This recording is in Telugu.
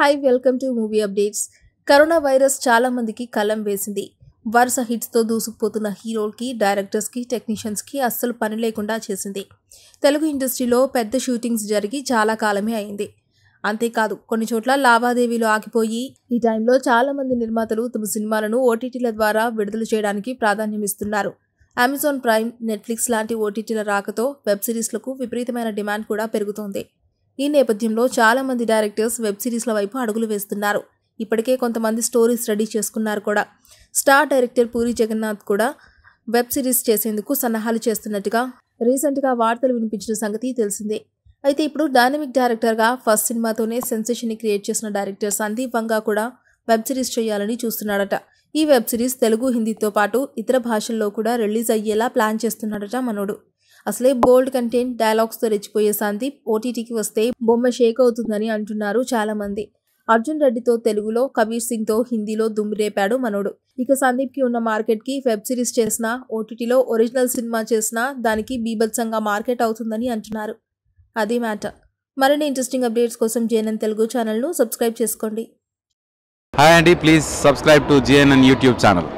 hi welcome to movie updates corona virus చాలా మందికి కలం వేసింది వరుస హిట్స్తో దూసుకుపోతున్న హీరోలకి డైరెక్టర్స్కి టెక్నీషియన్స్కి అస్సలు పని లేకుండా చేసింది తెలుగు ఇండస్ట్రీలో పెద్ద షూటింగ్స్ జరిగి చాలా కాలమే అయింది అంతేకాదు కొన్ని చోట్ల లావాదేవీలు ఆగిపోయి ఈ టైంలో చాలామంది నిర్మాతలు తమ సినిమాలను ఓటీటీల ద్వారా విడుదల చేయడానికి ప్రాధాన్యమిస్తున్నారు అమెజాన్ ప్రైమ్ నెట్ఫ్లిక్స్ లాంటి ఓటీటీల రాకతో వెబ్ సిరీస్లకు విపరీతమైన డిమాండ్ కూడా పెరుగుతోంది ఈ నేపథ్యంలో చాలామంది డైరెక్టర్స్ వెబ్ సిరీస్ల వైపు అడుగులు వేస్తున్నారు ఇప్పటికే కొంతమంది స్టోరీస్ రెడీ చేసుకున్నారు కూడా స్టార్ డైరెక్టర్ పూరి జగన్నాథ్ కూడా వెబ్ సిరీస్ చేసేందుకు సన్నాహాలు చేస్తున్నట్టుగా రీసెంట్గా వార్తలు వినిపించిన సంగతి తెలిసిందే అయితే ఇప్పుడు డైనమిక్ డైరెక్టర్గా ఫస్ట్ సినిమాతోనే సెన్సేషన్ని క్రియేట్ చేసిన డైరెక్టర్ సందీప్ వంగా కూడా వెబ్ సిరీస్ చేయాలని చూస్తున్నాడట ఈ వెబ్ సిరీస్ తెలుగు హిందీతో పాటు ఇతర భాషల్లో కూడా రిలీజ్ అయ్యేలా ప్లాన్ చేస్తున్నాడట మనోడు అసలే బోల్డ్ కంటెంట్ డైలాగ్స్తో రెచ్చిపోయే సందీప్ ఓటీటీకి వస్తే బొమ్మ షేక్ అవుతుందని అంటున్నారు చాలా మంది అర్జున్ రెడ్డితో తెలుగులో కబీర్ సింగ్తో హిందీలో దుమ్మిరేపాడు మనోడు ఇక సందీప్కి ఉన్న మార్కెట్కి వెబ్ సిరీస్ చేసినా ఓటీటీలో ఒరిజినల్ సినిమా చేసినా దానికి బీభత్సంగా మార్కెట్ అవుతుందని అంటున్నారు అది మ్యాటర్ మరిన్ని ఇంట్రెస్టింగ్ అప్డేట్స్ కోసం జేఎన్ఎన్ తెలుగు ఛానల్ను సబ్స్క్రైబ్ చేసుకోండి హాయ్ అండి please subscribe to JNN YouTube channel